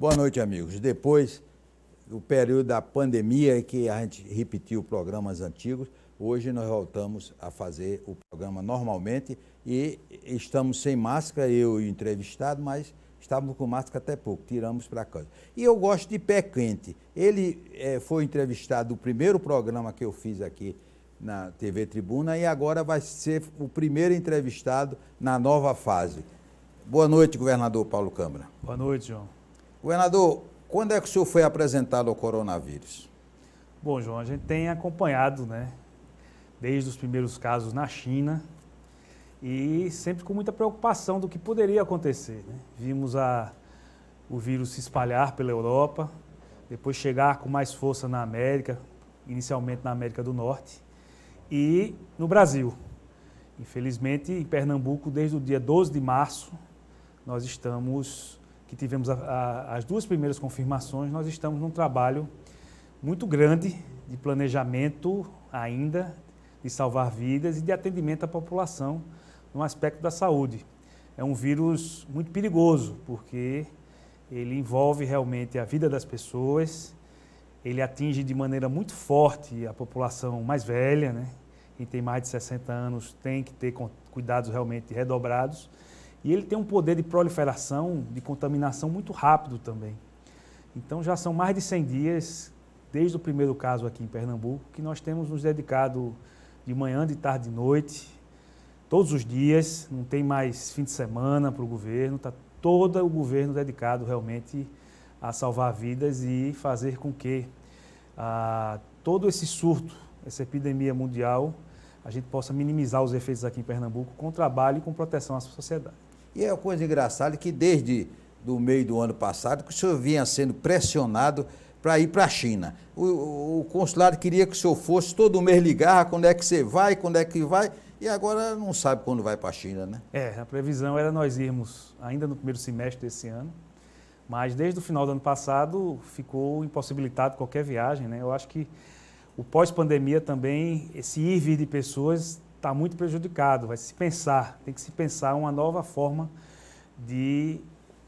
Boa noite, amigos. Depois do período da pandemia, que a gente repetiu programas antigos, hoje nós voltamos a fazer o programa normalmente e estamos sem máscara, eu e o entrevistado, mas estávamos com máscara até pouco, tiramos para casa. E eu gosto de pé quente. Ele é, foi entrevistado no primeiro programa que eu fiz aqui na TV Tribuna e agora vai ser o primeiro entrevistado na nova fase. Boa noite, governador Paulo Câmara. Boa noite, João. Governador, quando é que o senhor foi apresentado ao coronavírus? Bom, João, a gente tem acompanhado, né? Desde os primeiros casos na China e sempre com muita preocupação do que poderia acontecer. Né? Vimos a, o vírus se espalhar pela Europa, depois chegar com mais força na América, inicialmente na América do Norte e no Brasil. Infelizmente, em Pernambuco, desde o dia 12 de março, nós estamos que tivemos a, a, as duas primeiras confirmações, nós estamos num trabalho muito grande de planejamento ainda, de salvar vidas e de atendimento à população no aspecto da saúde. É um vírus muito perigoso, porque ele envolve realmente a vida das pessoas, ele atinge de maneira muito forte a população mais velha, né? quem tem mais de 60 anos tem que ter cuidados realmente redobrados e ele tem um poder de proliferação, de contaminação muito rápido também. Então já são mais de 100 dias, desde o primeiro caso aqui em Pernambuco, que nós temos nos dedicado de manhã, de tarde, de noite, todos os dias, não tem mais fim de semana para o governo, está todo o governo dedicado realmente a salvar vidas e fazer com que ah, todo esse surto, essa epidemia mundial, a gente possa minimizar os efeitos aqui em Pernambuco com trabalho e com proteção à sociedade. E é uma coisa engraçada que desde do meio do ano passado que o senhor vinha sendo pressionado para ir para a China. O, o, consulado queria que o senhor fosse todo mês ligar quando é que você vai, quando é que vai, e agora não sabe quando vai para a China, né? É, a previsão era nós irmos ainda no primeiro semestre desse ano, mas desde o final do ano passado ficou impossibilitado qualquer viagem, né? Eu acho que o pós-pandemia também, esse ir e vir de pessoas está muito prejudicado. Vai se pensar, tem que se pensar uma nova forma de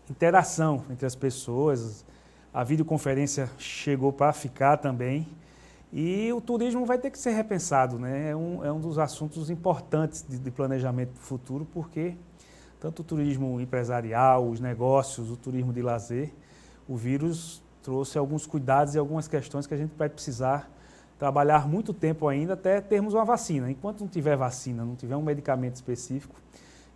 interação entre as pessoas. A videoconferência chegou para ficar também. E o turismo vai ter que ser repensado, né? É um, é um dos assuntos importantes de, de planejamento para o futuro, porque tanto o turismo empresarial, os negócios, o turismo de lazer, o vírus trouxe alguns cuidados e algumas questões que a gente vai precisar trabalhar muito tempo ainda até termos uma vacina. Enquanto não tiver vacina, não tiver um medicamento específico,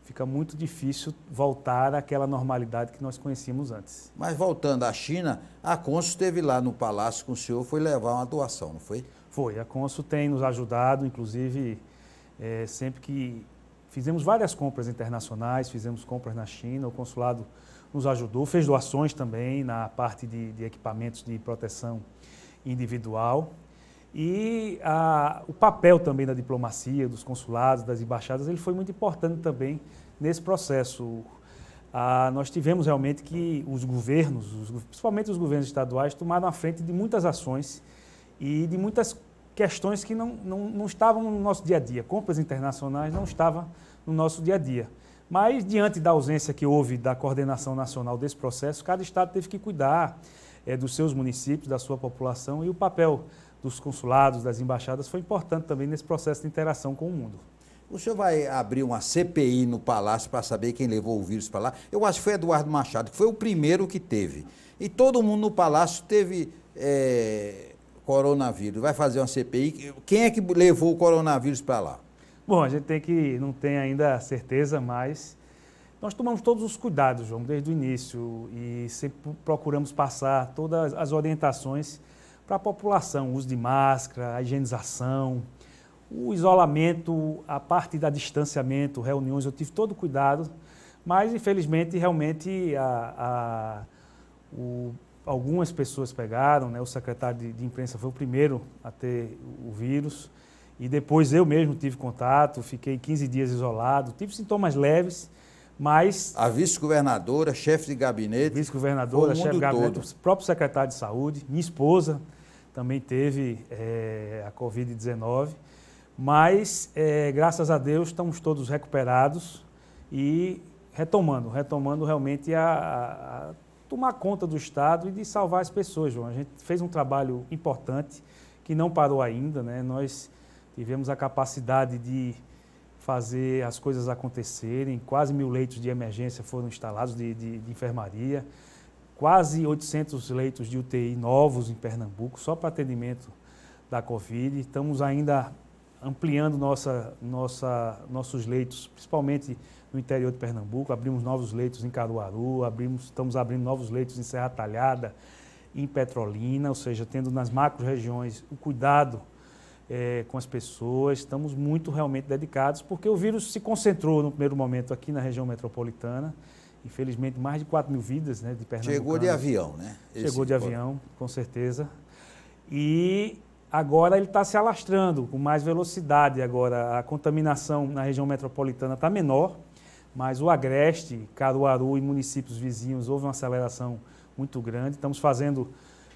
fica muito difícil voltar àquela normalidade que nós conhecíamos antes. Mas voltando à China, a Consul esteve lá no palácio com o senhor, foi levar uma doação, não foi? Foi. A Consul tem nos ajudado, inclusive, é, sempre que fizemos várias compras internacionais, fizemos compras na China, o consulado nos ajudou, fez doações também na parte de, de equipamentos de proteção individual. E a, o papel também da diplomacia, dos consulados, das embaixadas, ele foi muito importante também nesse processo. Ah, nós tivemos realmente que os governos, os, principalmente os governos estaduais, tomaram a frente de muitas ações e de muitas questões que não, não, não estavam no nosso dia a dia. Compras internacionais não estavam no nosso dia a dia. Mas, diante da ausência que houve da coordenação nacional desse processo, cada estado teve que cuidar é, dos seus municípios, da sua população e o papel dos consulados, das embaixadas, foi importante também nesse processo de interação com o mundo. O senhor vai abrir uma CPI no Palácio para saber quem levou o vírus para lá? Eu acho que foi Eduardo Machado, que foi o primeiro que teve. E todo mundo no Palácio teve é, coronavírus. Vai fazer uma CPI. Quem é que levou o coronavírus para lá? Bom, a gente tem que, não tem ainda certeza, mas nós tomamos todos os cuidados, João, desde o início e sempre procuramos passar todas as orientações para a população, o uso de máscara, a higienização, o isolamento, a parte da distanciamento, reuniões, eu tive todo o cuidado, mas infelizmente realmente a, a, o, algumas pessoas pegaram, né? o secretário de, de imprensa foi o primeiro a ter o vírus, e depois eu mesmo tive contato, fiquei 15 dias isolado, tive sintomas leves, mas... A vice-governadora, chefe de gabinete... Vice-governadora, chefe de gabinete, todo. o próprio secretário de saúde, minha esposa, também teve é, a Covid-19, mas é, graças a Deus estamos todos recuperados e retomando, retomando realmente a, a, tomar conta do Estado e de salvar as pessoas, João. A gente fez um trabalho importante que não parou ainda, né? Nós tivemos a capacidade de fazer as coisas acontecerem, quase mil leitos de emergência foram instalados de, de, de enfermaria quase 800 leitos de UTI novos em Pernambuco, só para atendimento da Covid. Estamos ainda ampliando nossa, nossa, nossos leitos, principalmente no interior de Pernambuco. Abrimos novos leitos em Caruaru, abrimos, estamos abrindo novos leitos em Serra Talhada, em Petrolina, ou seja, tendo nas macro-regiões o cuidado é, com as pessoas. Estamos muito realmente dedicados, porque o vírus se concentrou no primeiro momento aqui na região metropolitana infelizmente, mais de 4 mil vidas né, de Pernambuco. Chegou de avião, né? Esse Chegou de avião, com certeza. E agora ele está se alastrando com mais velocidade agora. A contaminação na região metropolitana está menor, mas o Agreste, Caruaru e municípios vizinhos houve uma aceleração muito grande. Estamos fazendo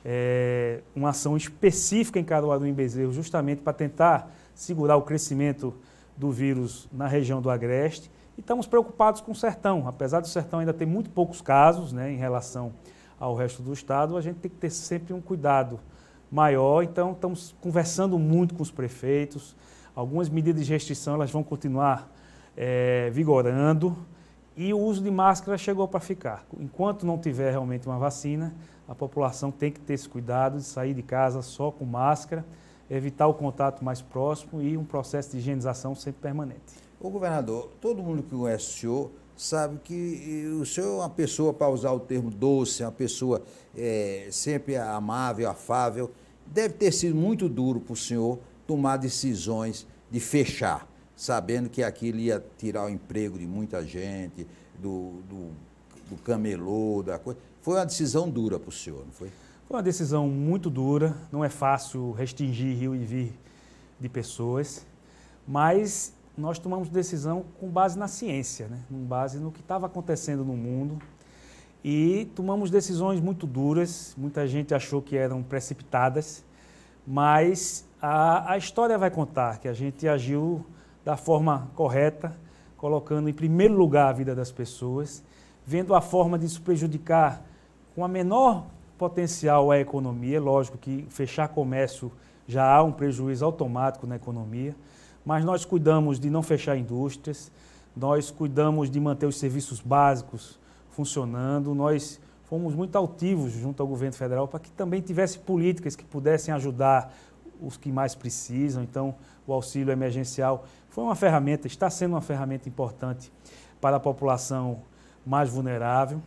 é, uma ação específica em Caruaru e em Bezerro justamente para tentar segurar o crescimento do vírus na região do Agreste e estamos preocupados com o sertão. Apesar do sertão ainda ter muito poucos casos né, em relação ao resto do estado, a gente tem que ter sempre um cuidado maior. Então, estamos conversando muito com os prefeitos. Algumas medidas de restrição elas vão continuar é, vigorando. E o uso de máscara chegou para ficar. Enquanto não tiver realmente uma vacina, a população tem que ter esse cuidado de sair de casa só com máscara, evitar o contato mais próximo e um processo de higienização sempre permanente. Ô governador, todo mundo que conhece o senhor sabe que o senhor é uma pessoa, para usar o termo doce, uma pessoa é, sempre amável, afável. Deve ter sido muito duro para o senhor tomar decisões de fechar, sabendo que aquilo ia tirar o emprego de muita gente, do, do, do camelô, da coisa. Foi uma decisão dura para o senhor, não foi? Foi uma decisão muito dura, não é fácil restringir rio e vir de pessoas, mas nós tomamos decisão com base na ciência, né? com base no que estava acontecendo no mundo. E tomamos decisões muito duras, muita gente achou que eram precipitadas, mas a, a história vai contar que a gente agiu da forma correta, colocando em primeiro lugar a vida das pessoas, vendo a forma de se prejudicar com a menor potencial à economia. Lógico que fechar comércio já há um prejuízo automático na economia, mas nós cuidamos de não fechar indústrias, nós cuidamos de manter os serviços básicos funcionando, nós fomos muito altivos junto ao governo federal para que também tivesse políticas que pudessem ajudar os que mais precisam. Então, o auxílio emergencial foi uma ferramenta, está sendo uma ferramenta importante para a população mais vulnerável.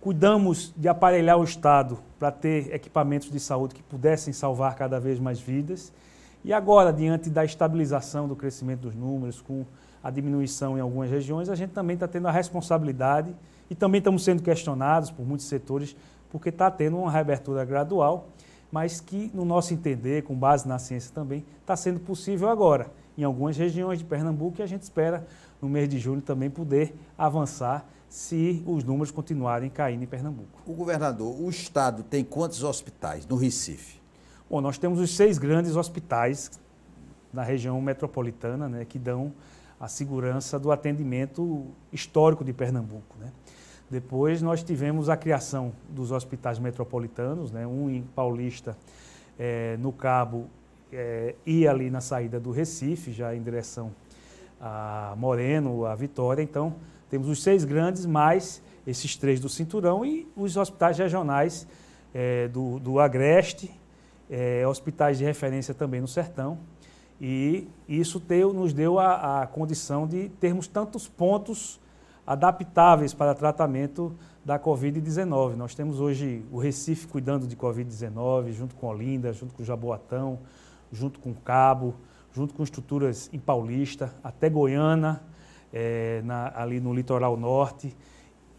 Cuidamos de aparelhar o Estado para ter equipamentos de saúde que pudessem salvar cada vez mais vidas. E agora, diante da estabilização do crescimento dos números, com a diminuição em algumas regiões, a gente também está tendo a responsabilidade e também estamos sendo questionados por muitos setores, porque está tendo uma reabertura gradual, mas que, no nosso entender, com base na ciência também, está sendo possível agora. Em algumas regiões de Pernambuco, e a gente espera, no mês de julho, também poder avançar se os números continuarem caindo em Pernambuco. O governador, o Estado tem quantos hospitais no Recife? Bom, nós temos os seis grandes hospitais na região metropolitana né, que dão a segurança do atendimento histórico de Pernambuco. Né? Depois nós tivemos a criação dos hospitais metropolitanos, né, um em Paulista, é, no Cabo é, e ali na saída do Recife, já em direção a Moreno, a Vitória. Então temos os seis grandes, mais esses três do Cinturão e os hospitais regionais é, do, do Agreste é, hospitais de referência também no sertão. E isso teu, nos deu a, a, condição de termos tantos pontos adaptáveis para tratamento da Covid-19. Nós temos hoje o Recife cuidando de Covid-19, junto com Olinda, junto com Jaboatão, junto com Cabo, junto com estruturas em Paulista, até Goiânia, é, na, ali no litoral norte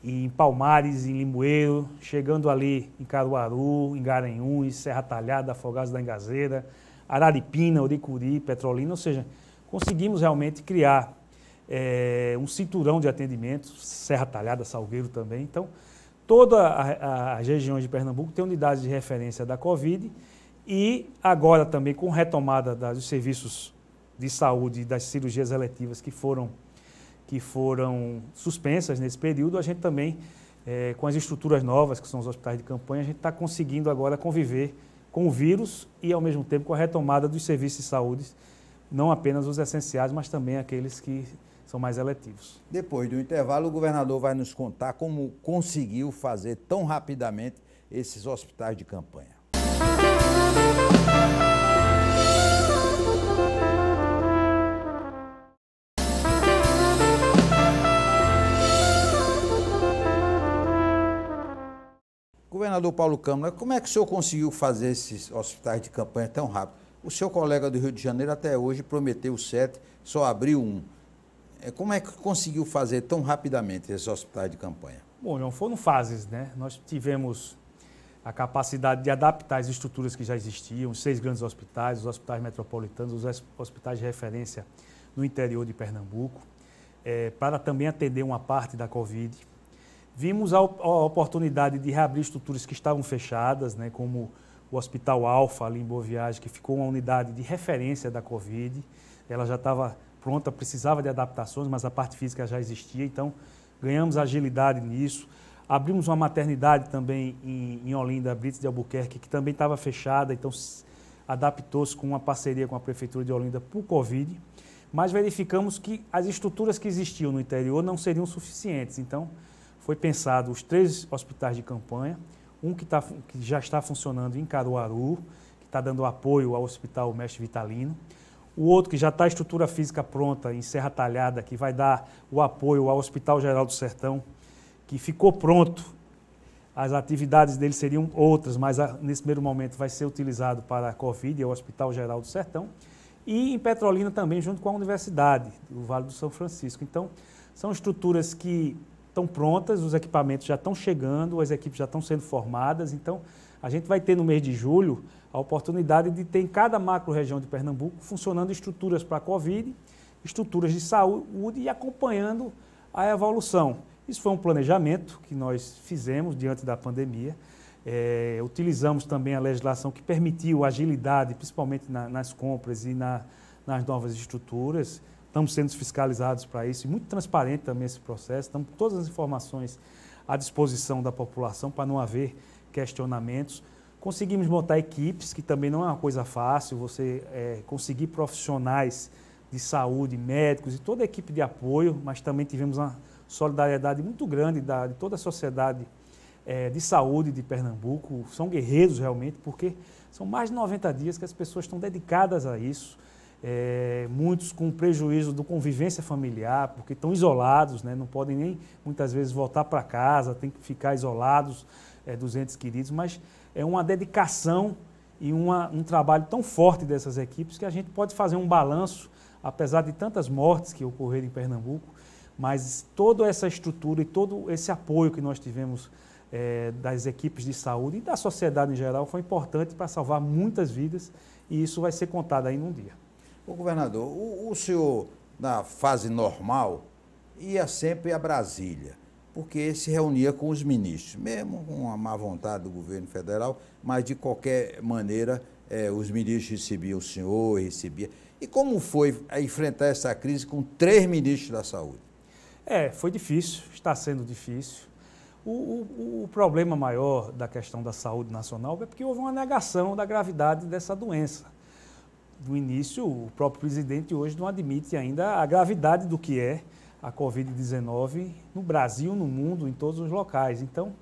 em Palmares, em Limoeiro, chegando ali em Caruaru, em Garanhuns, Serra Talhada, Afogados da Engazeira, Araripina, Uricuri, Petrolina, ou seja, conseguimos realmente criar é, um cinturão de atendimento, Serra Talhada, Salgueiro também. Então, toda as regiões de Pernambuco tem unidades de referência da Covid e agora também com retomada dos serviços de saúde e das cirurgias eletivas que foram que foram suspensas nesse período, a gente também, é, com as estruturas novas, que são os hospitais de campanha, a gente está conseguindo agora conviver com o vírus e, ao mesmo tempo, com a retomada dos serviços de saúde, não apenas os essenciais, mas também aqueles que são mais eletivos. Depois do intervalo, o governador vai nos contar como conseguiu fazer tão rapidamente esses hospitais de campanha. governador Paulo Câmara, como é que o senhor conseguiu fazer esses hospitais de campanha tão rápido? O seu colega do Rio de Janeiro até hoje prometeu sete, só abriu um. É, como é que conseguiu fazer tão rapidamente esses hospitais de campanha? Bom, não foram fases, né? Nós tivemos a capacidade de adaptar as estruturas que já existiam, os seis grandes hospitais, os hospitais metropolitanos, os hospitais de referência no interior de Pernambuco, é, para também atender uma parte da Covid. Vimos a, oportunidade de reabrir estruturas que estavam fechadas, né, como o Hospital Alfa, ali em Boa Viagem, que ficou uma unidade de referência da Covid. Ela já estava pronta, precisava de adaptações, mas a parte física já existia, então ganhamos agilidade nisso. Abrimos uma maternidade também em, em Olinda, Brits de Albuquerque, que também estava fechada, então adaptou-se com uma parceria com a Prefeitura de Olinda por Covid. Mas verificamos que as estruturas que existiam no interior não seriam suficientes, então foi pensado os três hospitais de campanha, um que, tá, que já está funcionando em Caruaru, que está dando apoio ao Hospital Mestre Vitalino, o outro que já está a estrutura física pronta em Serra Talhada, que vai dar o apoio ao Hospital Geral do Sertão, que ficou pronto. As atividades dele seriam outras, mas ah, nesse primeiro momento vai ser utilizado para a Covid, é o Hospital Geral do Sertão. E em Petrolina também, junto com a Universidade do Vale do São Francisco. Então, são estruturas que estão prontas, os equipamentos já estão chegando, as equipes já estão sendo formadas. Então, a gente vai ter no mês de julho a oportunidade de ter em cada macro-região de Pernambuco funcionando estruturas para a Covid, estruturas de saúde e acompanhando a evolução. Isso foi um planejamento que nós fizemos diante da pandemia. É, utilizamos também a legislação que permitiu agilidade, principalmente na, nas compras e na, nas novas estruturas. Estamos sendo fiscalizados para isso e muito transparente também esse processo. Estamos com todas as informações à disposição da população para não haver questionamentos. Conseguimos montar equipes, que também não é uma coisa fácil, você é, conseguir profissionais de saúde, médicos e toda a equipe de apoio, mas também tivemos uma solidariedade muito grande da, de toda a sociedade é, de saúde de Pernambuco. São guerreiros realmente, porque são mais de 90 dias que as pessoas estão dedicadas a isso é, muitos com prejuízo do convivência familiar, porque estão isolados, né? não podem nem muitas vezes voltar para casa, tem que ficar isolados é, dos entes queridos, mas é uma dedicação e uma, um trabalho tão forte dessas equipes que a gente pode fazer um balanço, apesar de tantas mortes que ocorreram em Pernambuco, mas toda essa estrutura e todo esse apoio que nós tivemos é, das equipes de saúde e da sociedade em geral foi importante para salvar muitas vidas e isso vai ser contado aí num dia. O governador, o, o senhor, na fase normal, ia sempre a Brasília, porque se reunia com os ministros, mesmo com a má vontade do governo federal, mas de qualquer maneira é, os ministros recebiam o senhor, recebia. E como foi enfrentar essa crise com três ministros da saúde? É, foi difícil, está sendo difícil. O, o, o problema maior da questão da saúde nacional é porque houve uma negação da gravidade dessa doença no início, o próprio presidente hoje não admite ainda a gravidade do que é a Covid-19 no Brasil, no mundo, em todos os locais. Então,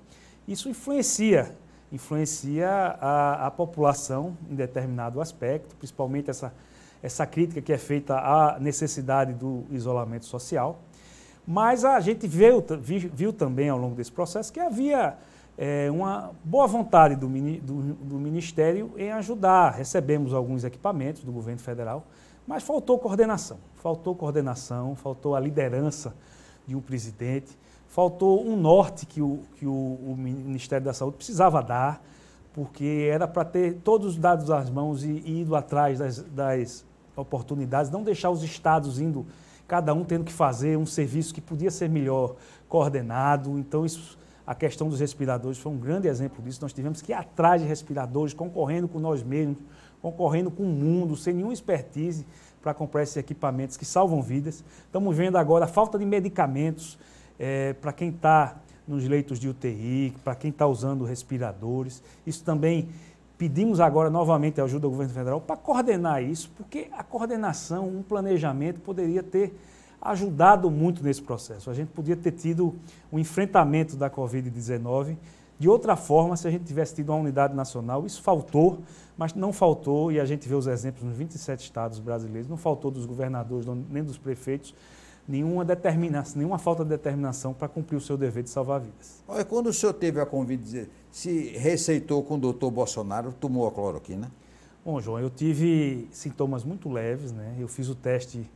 isso influencia, influencia a, a população em determinado aspecto, principalmente essa, essa crítica que é feita à necessidade do isolamento social. Mas a gente viu, viu também ao longo desse processo que havia é, uma boa vontade do, do, do Ministério em ajudar. Recebemos alguns equipamentos do governo federal, mas faltou coordenação. Faltou coordenação, faltou a liderança de um presidente, faltou um norte que o, que o, o Ministério da Saúde precisava dar, porque era para ter todos os dados às mãos e, e ido atrás das, das oportunidades, não deixar os estados indo, cada um tendo que fazer um serviço que podia ser melhor coordenado. Então, isso a questão dos respiradores foi um grande exemplo disso. Nós tivemos que ir atrás de respiradores, concorrendo com nós mesmos, concorrendo com o mundo, sem nenhuma expertise para comprar esses equipamentos que salvam vidas. Estamos vendo agora a falta de medicamentos é, para quem está nos leitos de UTI, para quem está usando respiradores. Isso também pedimos agora novamente a ajuda do governo federal para coordenar isso, porque a coordenação, um planejamento poderia ter ajudado muito nesse processo. A gente podia ter tido o um enfrentamento da Covid-19 de outra forma se a gente tivesse tido uma unidade nacional. Isso faltou, mas não faltou, e a gente vê os exemplos nos 27 estados brasileiros, não faltou dos governadores nem dos prefeitos nenhuma determinação, nenhuma falta de determinação para cumprir o seu dever de salvar vidas. Olha, quando o senhor teve a Covid, se receitou com o doutor Bolsonaro, tomou a cloroquina? Bom, João, eu tive sintomas muito leves, né? Eu fiz o teste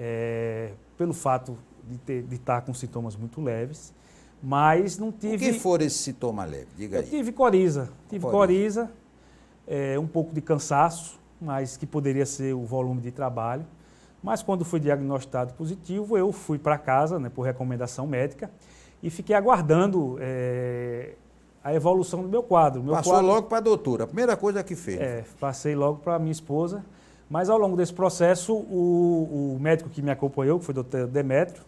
é, pelo fato de, de estar com sintomas muito leves, mas não tive... O que for esse sintoma leve? Diga aí. Eu tive coriza, tive coriza, coriza é, um pouco de cansaço, mas que poderia ser o volume de trabalho. Mas quando fui diagnosticado positivo, eu fui para casa, né, por recomendação médica, e fiquei aguardando é, a evolução do meu quadro. Meu Passou quadro, logo para a doutora, a primeira coisa que fez. É, passei logo para minha esposa. Mas ao longo desse processo, o, o médico que me acompanhou, que foi o Dr. Demetrio,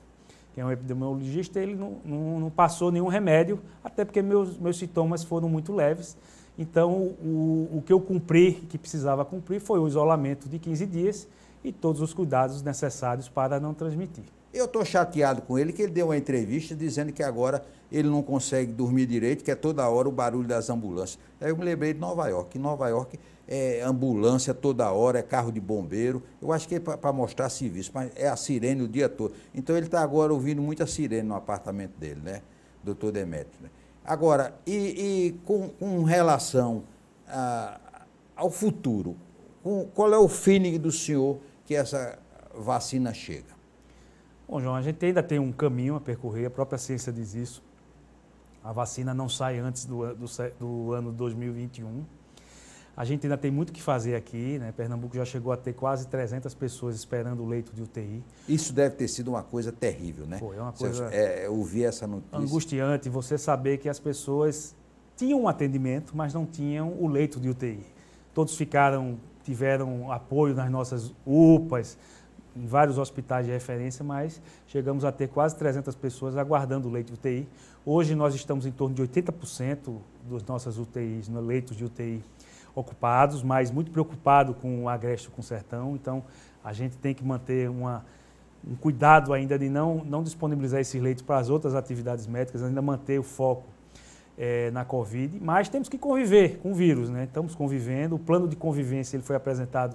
que é um epidemiologista, ele não, não, não, passou nenhum remédio, até porque meus, meus sintomas foram muito leves. Então, o, o que eu cumpri, que precisava cumprir, foi o isolamento de 15 dias e todos os cuidados necessários para não transmitir. Eu estou chateado com ele, que ele deu uma entrevista dizendo que agora ele não consegue dormir direito, que é toda hora o barulho das ambulâncias. Aí eu me lembrei de Nova York. Em Nova York é ambulância toda hora, é carro de bombeiro. Eu acho que é para mostrar serviço, mas é a sirene o dia todo. Então ele está agora ouvindo muita sirene no apartamento dele, né? Doutor Demetrio. Né. Agora, e, e com, com, relação ah, ao futuro, com, qual é o feeling do senhor que essa vacina chega? Bom, João, a gente ainda tem um caminho a percorrer, a própria ciência diz isso. A vacina não sai antes do, do, do ano 2021. A gente ainda tem muito o que fazer aqui, né? Pernambuco já chegou a ter quase 300 pessoas esperando o leito de UTI. Isso deve ter sido uma coisa terrível, né? Foi é uma coisa. Você, é, ouvir essa notícia. Angustiante você saber que as pessoas tinham um atendimento, mas não tinham o leito de UTI. Todos ficaram, tiveram apoio nas nossas UPAs, em vários hospitais de referência, mas chegamos a ter quase 300 pessoas aguardando o leito de UTI. Hoje nós estamos em torno de 80% dos nossas UTIs, né, leitos de UTI ocupados, mas muito preocupado com o agreste com o sertão, então a gente tem que manter uma, um cuidado ainda de não, não disponibilizar esses leitos para as outras atividades médicas, ainda manter o foco é, na Covid, mas temos que conviver com o vírus, né? estamos convivendo, o plano de convivência ele foi apresentado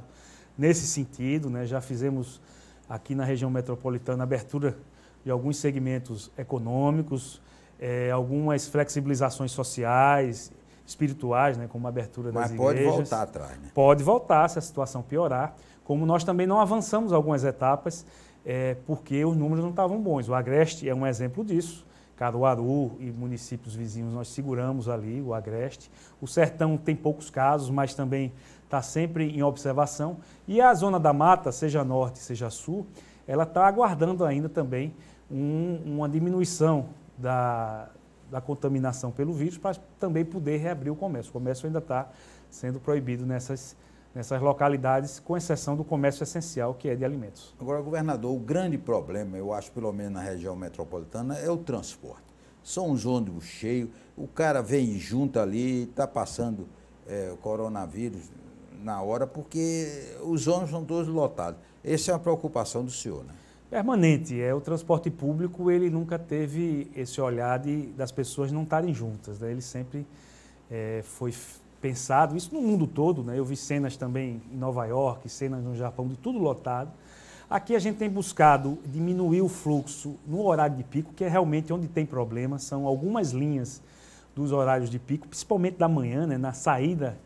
nesse sentido. Né? Já fizemos aqui na região metropolitana abertura de alguns segmentos econômicos, é, algumas flexibilizações sociais, espirituais, né, como a abertura Mas das igrejas. Mas pode voltar atrás, né? Pode voltar se a situação piorar, como nós também não avançamos algumas etapas, é, porque os números não estavam bons. O Agreste é um exemplo disso. Caruaru e municípios vizinhos nós seguramos ali o Agreste. O Sertão tem poucos casos, mas também está sempre em observação. E a zona da mata, seja norte, seja sul, ela está aguardando ainda também um, uma diminuição da, da contaminação pelo vírus para também poder reabrir o comércio. O comércio ainda está sendo proibido nessas, nessas localidades, com exceção do comércio essencial, que é de alimentos. Agora, governador, o grande problema, eu acho, pelo menos na região metropolitana, é o transporte. São os ônibus cheios, o cara vem junto ali, está passando é, coronavírus na hora, porque os ônibus são todos lotados. Essa é uma preocupação do senhor, né? Permanente. É, o transporte público, ele nunca teve esse olhar de, das pessoas não estarem juntas. Né? Ele sempre é, foi pensado, isso no mundo todo, né? Eu vi cenas também em Nova York, cenas no Japão, de tudo lotado. Aqui a gente tem buscado diminuir o fluxo no horário de pico, que é realmente onde tem problema, são algumas linhas dos horários de pico, principalmente da manhã, né, na saída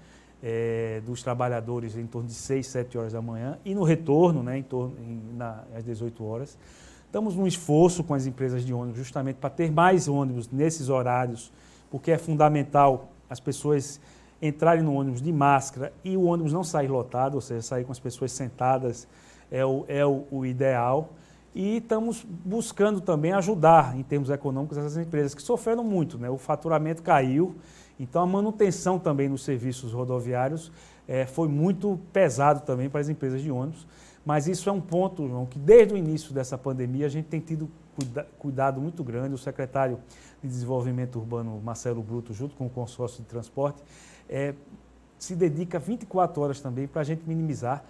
é, dos trabalhadores em torno de 6, 7 horas da manhã e no retorno, né, em torno em, na, às 18 horas. Estamos num esforço com as empresas de ônibus justamente para ter mais ônibus nesses horários, porque é fundamental as pessoas entrarem no ônibus de máscara e o ônibus não sair lotado, ou seja, sair com as pessoas sentadas é o, é o, o ideal e estamos buscando também ajudar em termos econômicos essas empresas que sofreram muito, né? o faturamento caiu, então a manutenção também nos serviços rodoviários é, foi muito pesado também para as empresas de ônibus, mas isso é um ponto, João, que desde o início dessa pandemia a gente tem tido cuida cuidado muito grande, o secretário de Desenvolvimento Urbano Marcelo Bruto, junto com o consórcio de transporte, é, se dedica 24 horas também para a gente minimizar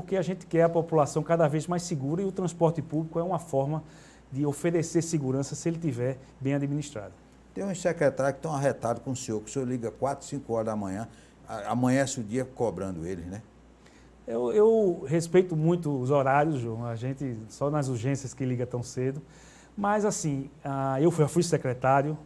porque a gente quer a população cada vez mais segura e o transporte público é uma forma de oferecer segurança se ele tiver bem administrado. Tem uns secretários que estão arretados com o senhor, que o senhor liga 4, 5 horas da manhã, amanhece o dia cobrando eles, né? Eu, eu respeito muito os horários, João. A gente só nas urgências que liga tão cedo. Mas, assim, ah, eu já fui secretário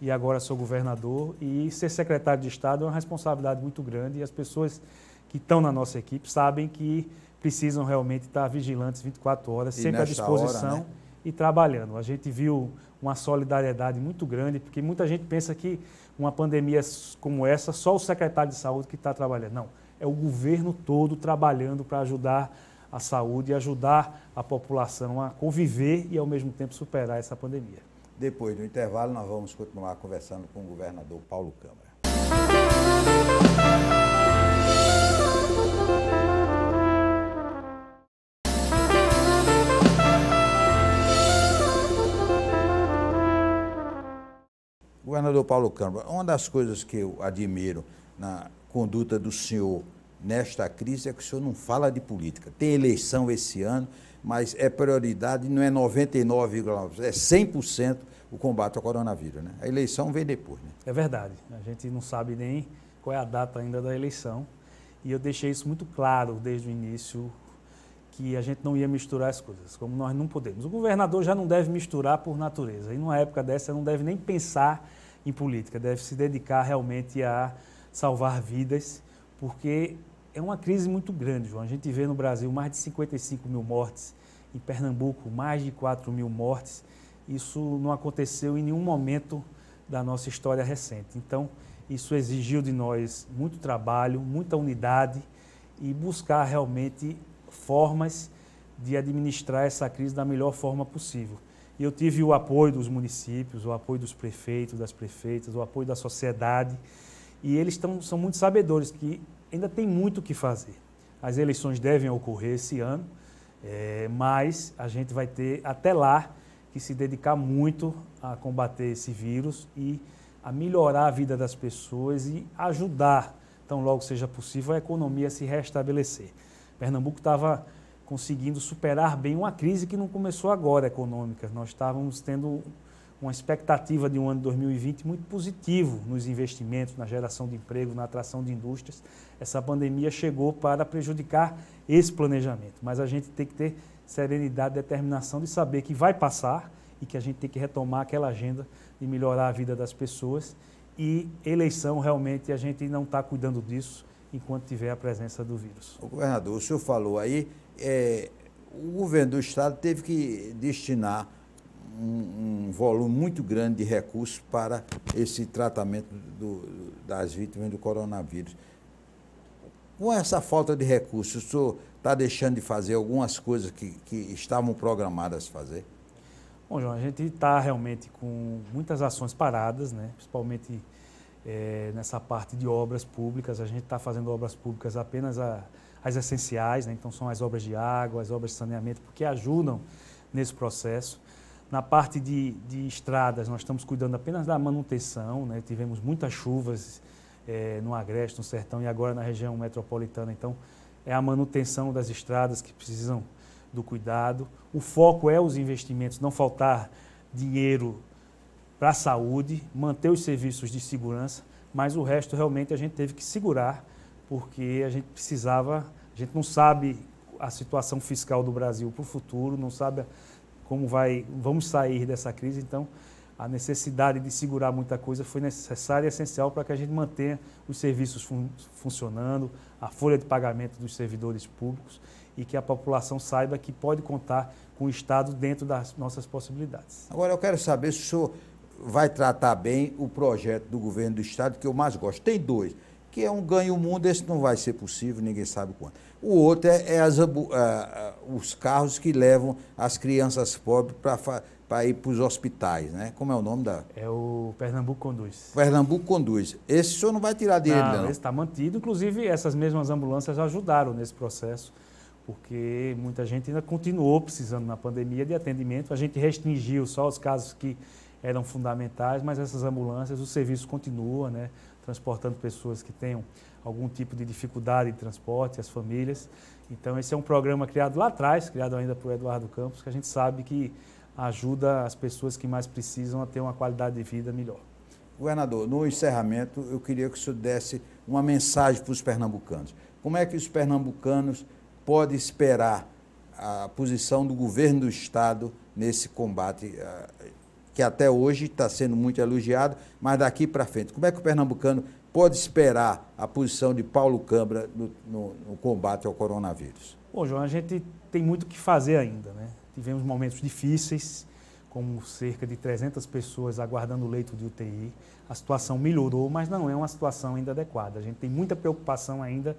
e agora sou governador. E ser secretário de Estado é uma responsabilidade muito grande e as pessoas que estão na nossa equipe sabem que precisam realmente estar vigilantes 24 horas, e sempre à disposição hora, né? e trabalhando. A gente viu uma solidariedade muito grande, porque muita gente pensa que uma pandemia como essa, só o secretário de saúde que está trabalhando. Não, é o governo todo trabalhando para ajudar a saúde e ajudar a população a conviver e, ao mesmo tempo, superar essa pandemia. Depois do intervalo, nós vamos continuar conversando com o governador Paulo Câmara. governador Paulo Câmara, uma das coisas que eu admiro na conduta do senhor nesta crise é que o senhor não fala de política. Tem eleição esse ano, mas é prioridade, não é 99,9%, é 100% o combate ao coronavírus. Né? A eleição vem depois. Né? É verdade. A gente não sabe nem qual é a data ainda da eleição. E eu deixei isso muito claro desde o início, que a gente não ia misturar as coisas, como nós não podemos. O governador já não deve misturar por natureza. E numa época dessa, não deve nem pensar em política, deve se dedicar realmente a salvar vidas, porque é uma crise muito grande, João. A gente vê no Brasil mais de 55 mil mortes, em Pernambuco mais de 4 mil mortes. Isso não aconteceu em nenhum momento da nossa história recente. Então, isso exigiu de nós muito trabalho, muita unidade e buscar realmente formas de administrar essa crise da melhor forma possível. E eu tive o apoio dos municípios, o apoio dos prefeitos, das prefeitas, o apoio da sociedade. E eles tão, são muito sabedores que ainda tem muito o que fazer. As eleições devem ocorrer esse ano, é, mas a gente vai ter até lá que se dedicar muito a combater esse vírus e a melhorar a vida das pessoas e ajudar, tão logo seja possível, a economia a se restabelecer. Pernambuco estava conseguindo superar bem uma crise que não começou agora econômica. Nós estávamos tendo uma expectativa de um ano de 2020 muito positivo nos investimentos, na geração de emprego, na atração de indústrias. Essa pandemia chegou para prejudicar esse planejamento, mas a gente tem que ter serenidade, determinação de saber que vai passar e que a gente tem que retomar aquela agenda de melhorar a vida das pessoas. E eleição, realmente, a gente não está cuidando disso enquanto tiver a presença do vírus. O governador, o senhor falou aí é, o governo do Estado teve que destinar um, um, volume muito grande de recursos para esse tratamento do, das vítimas do coronavírus. Com essa falta de recursos, o senhor está deixando de fazer algumas coisas que, que estavam programadas a fazer? Bom, João, a gente está realmente com muitas ações paradas, né? principalmente é, nessa parte de obras públicas. A gente está fazendo obras públicas apenas a, as essenciais, né? então são as obras de água, as obras de saneamento, porque ajudam nesse processo. Na parte de, de estradas, nós estamos cuidando apenas da manutenção, né? tivemos muitas chuvas é, no Agreste, no Sertão e agora na região metropolitana, então é a manutenção das estradas que precisam do cuidado. O foco é os investimentos, não faltar dinheiro para a saúde, manter os serviços de segurança, mas o resto realmente a gente teve que segurar porque a gente precisava, a gente não sabe a situação fiscal do Brasil para o futuro, não sabe como vai, vamos sair dessa crise, então a necessidade de segurar muita coisa foi necessária e essencial para que a gente mantenha os serviços fun funcionando, a folha de pagamento dos servidores públicos e que a população saiba que pode contar com o Estado dentro das nossas possibilidades. Agora eu quero saber se o senhor vai tratar bem o projeto do governo do Estado que eu mais gosto. Tem dois que é um ganho mundo, esse não vai ser possível, ninguém sabe quanto. O outro é, é as, uh, os carros que levam as crianças pobres para ir para os hospitais, né? Como é o nome da... É o Pernambuco Conduz. Pernambuco Conduz. Esse o senhor não vai tirar dele, não. não. está mantido. Inclusive, essas mesmas ambulâncias ajudaram nesse processo, porque muita gente ainda continuou precisando na pandemia de atendimento. A gente restringiu só os casos que eram fundamentais, mas essas ambulâncias, o serviço continua, né? transportando pessoas que tenham algum tipo de dificuldade de transporte, as famílias. Então, esse é um programa criado lá atrás, criado ainda por Eduardo Campos, que a gente sabe que ajuda as pessoas que mais precisam a ter uma qualidade de vida melhor. Governador, no encerramento, eu queria que o senhor desse uma mensagem para os pernambucanos. Como é que os pernambucanos podem esperar a posição do governo do Estado nesse combate ah, que até hoje está sendo muito elogiado, mas daqui para frente, como é que o pernambucano pode esperar a posição de Paulo Câmara no, no, no combate ao coronavírus? Bom, João, a gente tem muito o que fazer ainda, né? Tivemos momentos difíceis, como cerca de 300 pessoas aguardando o leito de UTI. A situação melhorou, mas não é uma situação ainda adequada. A gente tem muita preocupação ainda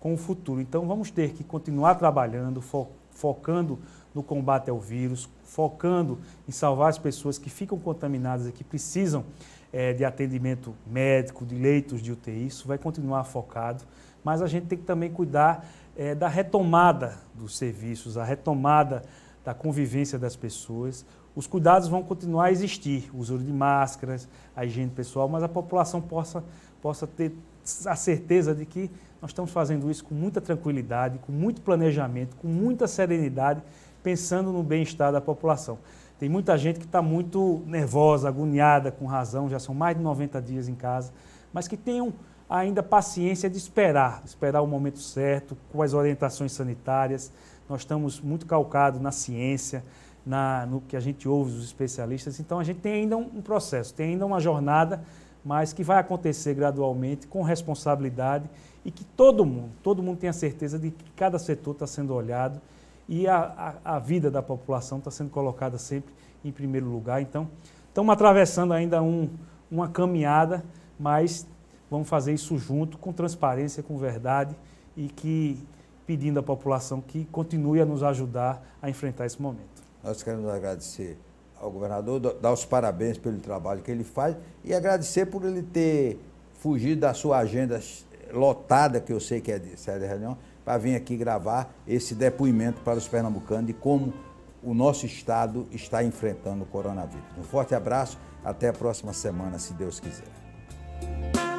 com o futuro. Então, vamos ter que continuar trabalhando, fo focando no combate ao vírus, focando em salvar as pessoas que ficam contaminadas e que precisam é, de atendimento médico, de leitos de UTI, isso vai continuar focado, mas a gente tem que também cuidar é, da retomada dos serviços, a retomada da convivência das pessoas. Os cuidados vão continuar a existir, o uso de máscaras, a higiene pessoal, mas a população possa, possa ter a certeza de que nós estamos fazendo isso com muita tranquilidade, com muito planejamento, com muita serenidade pensando no bem-estar da população. Tem muita gente que está muito nervosa, agoniada, com razão, já são mais de 90 dias em casa, mas que tenham ainda paciência de esperar, esperar o momento certo, com as orientações sanitárias. Nós estamos muito calcados na ciência, na, no que a gente ouve dos especialistas, então a gente tem ainda um, um processo, tem ainda uma jornada, mas que vai acontecer gradualmente, com responsabilidade e que todo mundo, todo mundo tenha certeza de que cada setor está sendo olhado e a, a, a vida da população está sendo colocada sempre em primeiro lugar. Então, estamos atravessando ainda um, uma caminhada, mas vamos fazer isso junto, com transparência, com verdade e que pedindo à população que continue a nos ajudar a enfrentar esse momento. Nós queremos agradecer ao governador, dar os parabéns pelo trabalho que ele faz e agradecer por ele ter fugido da sua agenda lotada, que eu sei que é de de reunião, para vir aqui gravar esse depoimento para os pernambucanos de como o nosso estado está enfrentando o coronavírus. Um forte abraço, até a próxima semana, se Deus quiser.